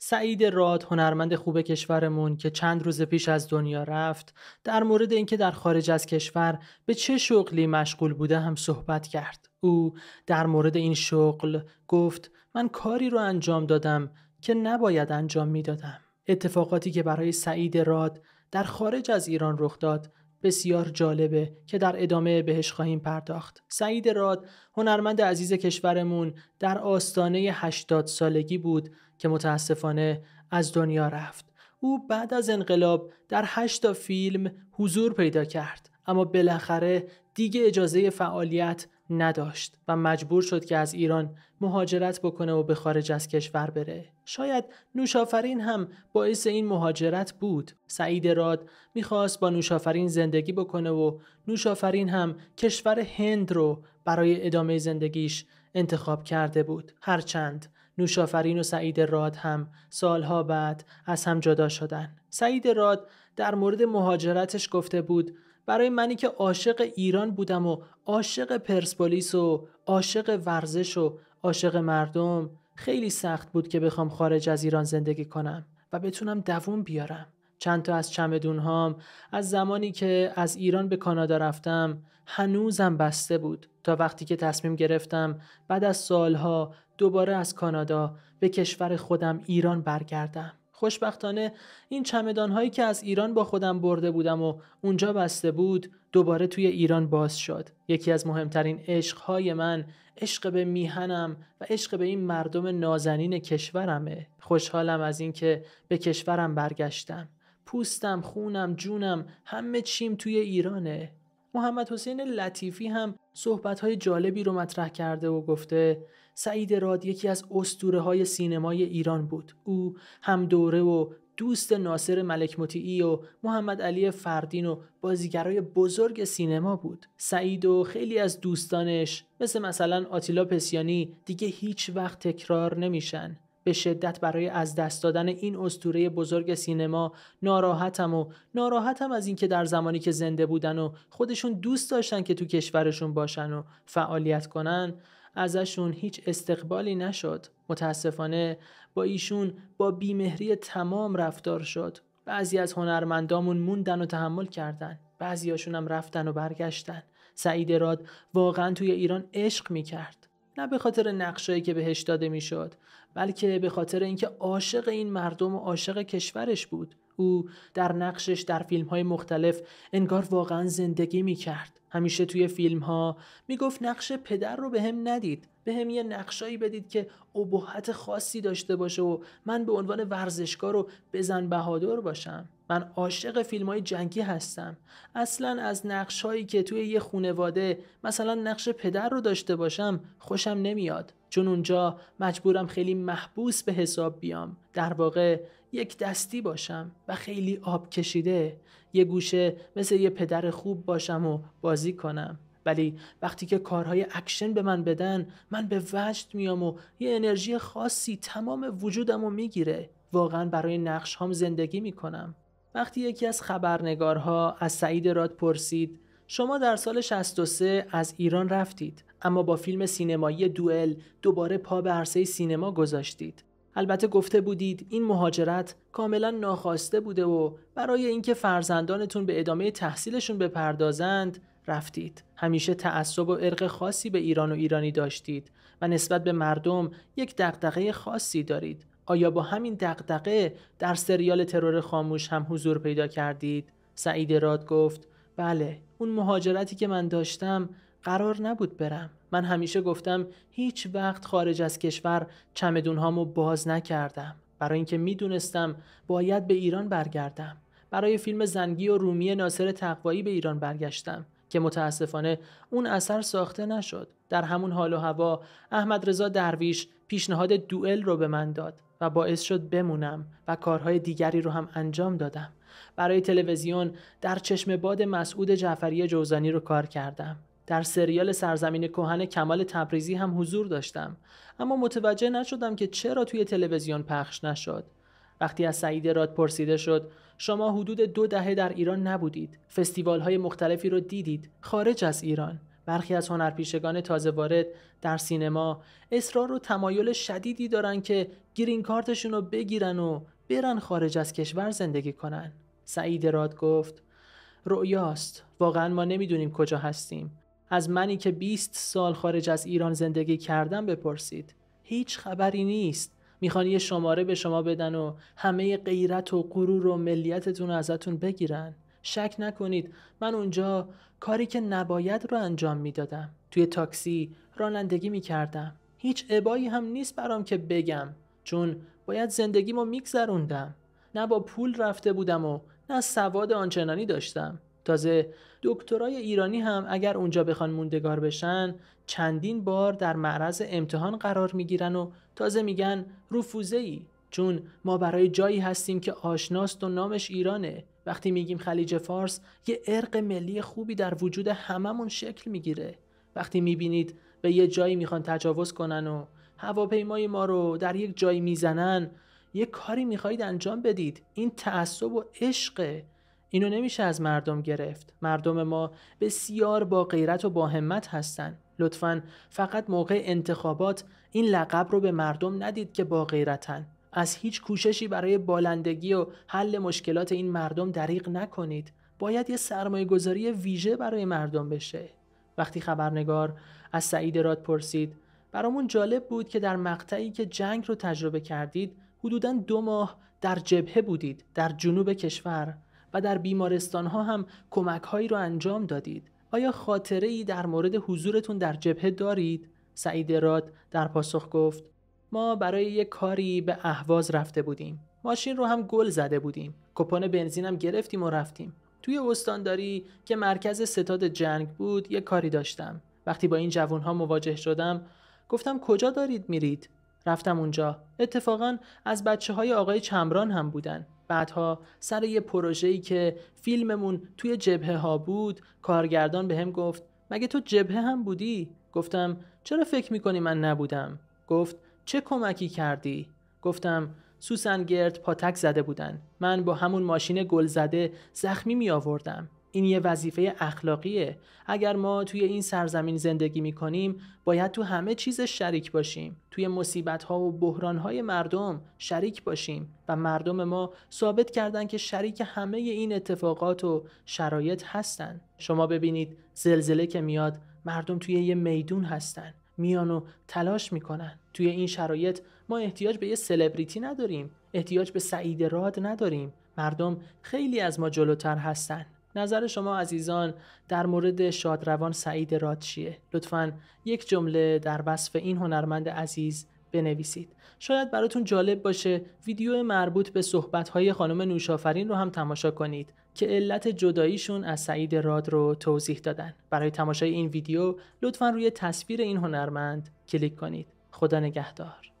سعید راد هنرمند خوب کشورمون که چند روز پیش از دنیا رفت در مورد اینکه در خارج از کشور به چه شغلی مشغول بوده هم صحبت کرد او در مورد این شغل گفت من کاری رو انجام دادم که نباید انجام میدادم اتفاقاتی که برای سعید راد در خارج از ایران رخ داد بسیار جالبه که در ادامه بهش خواهیم پرداخت. سعید راد هنرمند عزیز کشورمون در آستانه 80 سالگی بود که متاسفانه از دنیا رفت او بعد از انقلاب در هشتا فیلم حضور پیدا کرد اما بالاخره دیگه اجازه فعالیت نداشت و مجبور شد که از ایران مهاجرت بکنه و به خارج از کشور بره. شاید نوشافرین هم باعث این مهاجرت بود. سعید راد میخواست با نوشافرین زندگی بکنه و نوشافرین هم کشور هند رو برای ادامه زندگیش انتخاب کرده بود. هرچند نوشافرین و سعید راد هم سالها بعد از هم جدا شدن. سعید راد در مورد مهاجرتش گفته بود برای منی که عاشق ایران بودم و عاشق پرسپولیس و عاشق ورزش و عاشق مردم خیلی سخت بود که بخوام خارج از ایران زندگی کنم و بتونم دووم بیارم. چند تا از چمدون هام از زمانی که از ایران به کانادا رفتم هنوزم بسته بود تا وقتی که تصمیم گرفتم بعد از سالها دوباره از کانادا به کشور خودم ایران برگردم خوشبختانه این چمدان هایی که از ایران با خودم برده بودم و اونجا بسته بود دوباره توی ایران باز شد یکی از مهمترین عشق من عشق به میهنم و عشق به این مردم نازنین کشورمه خوشحالم از اینکه به کشورم برگشتم پوستم خونم جونم همه چیم توی ایرانه محمد حسین لطیفی هم صحبت های جالبی رو مطرح کرده و گفته سعید راد یکی از اسطوره های سینمای ایران بود او هم دوره و دوست ناصر ملک و محمد علی فردین و بازیگرای بزرگ سینما بود سعید و خیلی از دوستانش مثل مثلا آتیلا پسیانی دیگه هیچ وقت تکرار نمیشن به شدت برای از دست دادن این استوره بزرگ سینما ناراحتم و ناراحتم از اینکه در زمانی که زنده بودن و خودشون دوست داشتن که تو کشورشون باشن و فعالیت کنن ازشون هیچ استقبالی نشد متاسفانه با ایشون با بیمهری تمام رفتار شد بعضی از هنرمندامون موندن و تحمل کردن بعضیاشون هم رفتن و برگشتن سعید راد واقعا توی ایران عشق میکرد نه به خاطر نقشایی که بهش داده میشد بلکه به خاطر اینکه عاشق این مردم و عاشق کشورش بود او در نقشش در فیلم های مختلف انگار واقعا زندگی می کرد. همیشه توی فیلم ها می گفت نقش پدر رو به هم ندید. به هم یه نقشایی بدید که ابهت خاصی داشته باشه و من به عنوان ورزشگار و بزن بهادر باشم. من عاشق فیلم های جنگی هستم اصلا از نقش هایی که توی یه خونواده مثلا نقش پدر رو داشته باشم خوشم نمیاد چون اونجا مجبورم خیلی محبوس به حساب بیام در واقع یک دستی باشم و خیلی آب کشیده یه گوشه مثل یه پدر خوب باشم و بازی کنم ولی وقتی که کارهای اکشن به من بدن من به وجد میام و یه انرژی خاصی تمام وجودم رو میگیره واقعا برای نقش هام زندگی میکنم وقتی یکی از خبرنگارها از سعید راد پرسید شما در سال 63 از ایران رفتید اما با فیلم سینمایی دوئل دوباره پا به عرصه سینما گذاشتید البته گفته بودید این مهاجرت کاملا ناخواسته بوده و برای اینکه فرزندانتون به ادامه تحصیلشون بپردازند رفتید همیشه تعصب و عرق خاصی به ایران و ایرانی داشتید و نسبت به مردم یک دغدغه خاصی دارید آیا با همین دقدقه در سریال ترور خاموش هم حضور پیدا کردید؟ سعید راد گفت بله اون مهاجرتی که من داشتم قرار نبود برم من همیشه گفتم هیچ وقت خارج از کشور چمدونهامو باز نکردم برای اینکه میدونستم باید به ایران برگردم برای فیلم زنگی و رومی ناصر تقوایی به ایران برگشتم که متاسفانه اون اثر ساخته نشد در همون حال و هوا احمد رضا درویش پیشنهاد دوئل رو به من داد و باعث شد بمونم و کارهای دیگری رو هم انجام دادم برای تلویزیون در چشم باد مسعود جعفری جوزانی رو کار کردم در سریال سرزمین کهن کمال تبریزی هم حضور داشتم اما متوجه نشدم که چرا توی تلویزیون پخش نشد وقتی از سعید راد پرسیده شد شما حدود دو دهه در ایران نبودید فستیوال های مختلفی رو دیدید خارج از ایران برخی از هنرپیشگان تازه وارد در سینما اصرار و تمایل شدیدی دارن که گرین کارتشون رو بگیرن و برن خارج از کشور زندگی کنن سعید راد گفت رؤیاست واقعا ما نمیدونیم کجا هستیم از منی که 20 سال خارج از ایران زندگی کردم بپرسید هیچ خبری نیست میخوان یه شماره به شما بدن و همه غیرت و غرور و ملیتتون رو ازتون بگیرن شک نکنید من اونجا کاری که نباید رو انجام میدادم توی تاکسی رانندگی میکردم هیچ ابایی هم نیست برام که بگم چون باید زندگیمو میگذروندم نه با پول رفته بودم و نه سواد آنچنانی داشتم تازه دکترای ایرانی هم اگر اونجا بخوان موندگار بشن چندین بار در معرض امتحان قرار میگیرن و تازه میگن رفوزه ای چون ما برای جایی هستیم که آشناست و نامش ایرانه وقتی میگیم خلیج فارس یه عرق ملی خوبی در وجود هممون شکل میگیره وقتی میبینید به یه جایی میخوان تجاوز کنن و هواپیمای ما رو در یک جایی میزنن یه کاری میخواهید انجام بدید این تعصب و عشقه اینو نمیشه از مردم گرفت مردم ما بسیار با غیرت و با همت هستن لطفا فقط موقع انتخابات این لقب رو به مردم ندید که با غیرتن از هیچ کوششی برای بالندگی و حل مشکلات این مردم دریغ نکنید باید یه سرمایه گذاری ویژه برای مردم بشه وقتی خبرنگار از سعید راد پرسید برامون جالب بود که در مقطعی که جنگ رو تجربه کردید حدودا دو ماه در جبهه بودید در جنوب کشور و در بیمارستان ها هم کمک هایی رو انجام دادید آیا خاطره ای در مورد حضورتون در جبهه دارید سعید راد در پاسخ گفت ما برای یک کاری به اهواز رفته بودیم ماشین رو هم گل زده بودیم بنزین هم گرفتیم و رفتیم توی استانداری که مرکز ستاد جنگ بود یه کاری داشتم وقتی با این ها مواجه شدم گفتم کجا دارید میرید رفتم اونجا اتفاقا از بچه های آقای چمران هم بودن بعدها سر یه پروژه‌ای که فیلممون توی جبهه ها بود کارگردان بهم هم گفت مگه تو جبهه هم بودی گفتم چرا فکر میکنی من نبودم گفت چه کمکی کردی گفتم سوسن گرد پاتک زده بودن من با همون ماشین گل زده زخمی می آوردم این یه وظیفه اخلاقیه اگر ما توی این سرزمین زندگی می کنیم باید تو همه چیز شریک باشیم توی مصیبت ها و بحران های مردم شریک باشیم و مردم ما ثابت کردن که شریک همه این اتفاقات و شرایط هستن شما ببینید زلزله که میاد مردم توی یه میدون هستن میان و تلاش میکنن توی این شرایط ما احتیاج به یه سلبریتی نداریم احتیاج به سعید راد نداریم مردم خیلی از ما جلوتر هستن نظر شما عزیزان در مورد شادروان سعید راد چیه؟ لطفا یک جمله در وصف این هنرمند عزیز بنویسید. شاید براتون جالب باشه ویدیو مربوط به صحبتهای خانم نوشافرین رو هم تماشا کنید که علت جداییشون از سعید راد رو توضیح دادن. برای تماشای این ویدیو لطفا روی تصویر این هنرمند کلیک کنید. خدا نگهدار.